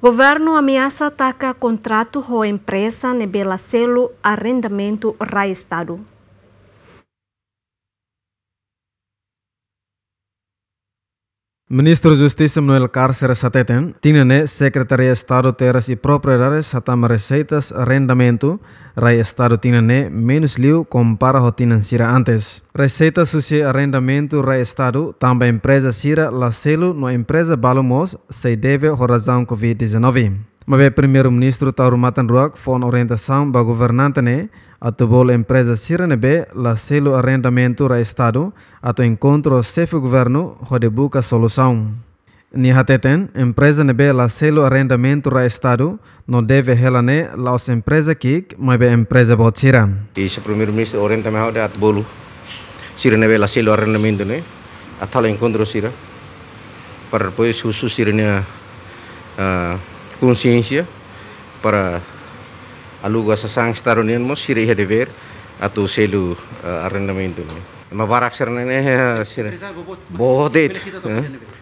Governo ameaça atacar contrato ou empresa nebela selo arrendamento ra Estado. Ministro Justiça Manuel Cárceres Sateten tinha Secretaria Estado Terras e propriedades satama receitas arrendamento rai Estado tinha menos liu compara ho tinha sira antes. receitas suci arrendamento rai Estado tamba empresa sira la selo no empresa balumos se deve ho razão Covid-19. o primeiro-ministro Matanruak foi fon orientação o governante ne Atau bol empresa sirene be la selo arrendamento ra estado atau encontro sefe governo rode buca solução. Ni hateten, empresa nebe la selo arrendamento ra estado no deve helane laos empresa kik mabe empresa botira. Isa primeiro ministro orientamento de atbolu. Sirene be la selo arrendamento ne atala encontro sira para depois sussurrar a ah, consciência para aluga sasang staronian mo siri hedever atu selu eh, arrendamento Ma barak serna ne sira bohte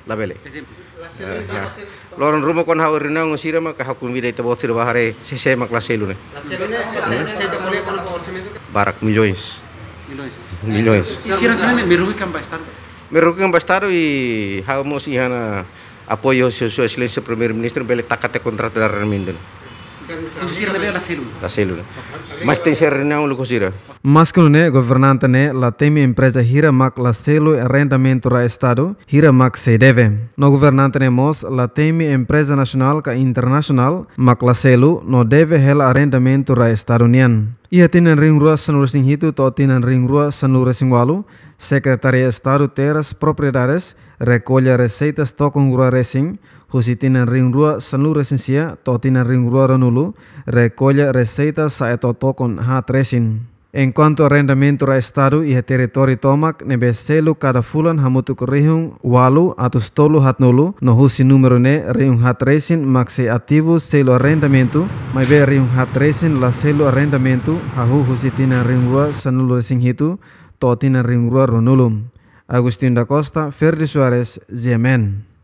labele loron rumo kon hawe rina ngo sira ma kahakun vida bahare sese ma kelas selu ne kan? barak milhões milhões eh, sira serna merugikan bastante merugikan bastante e hawmos ihana apoio seu excelência premier minister bele takate kontrat da un gobernante ne la temi empresa gira más la selo e arrendamiento ra estado hira mak se debe. No gobernante ne mos la temi empresa nacional ka internacional más la selo no debe el arrendamiento ra estado Ia tinan ring rua sanura sing hitu to tinan ring rua sanura sing walu, sekretaria staru teras, proprietaris recolha reseitas to rua racing, husi tinan ring rua sanura sing sia to tinan ring rua renulu, recolha receitas saeto eto to con hat racing. Enquanto ao arrendamento do Estado e a tomak, tomac, nebe selu cada fulan hamutuk rihung walu atus tolu hatnulu, no husi numero ne hat hatresin maxe ativo selu arrendamento, mai be hat hatresin la selu arrendamento, hahu husi tina rihung rua sanulu resinghitu, to tina rihung rua ronulum. Agustin da Costa, Ferdi Suarez, Ziemen.